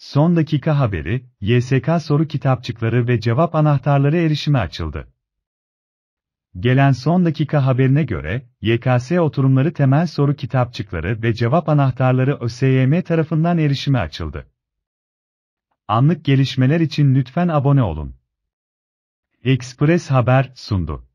Son dakika haberi, YSK soru kitapçıkları ve cevap anahtarları erişime açıldı. Gelen son dakika haberine göre, YKS oturumları temel soru kitapçıkları ve cevap anahtarları ÖSYM tarafından erişime açıldı. Anlık gelişmeler için lütfen abone olun. Express Haber sundu.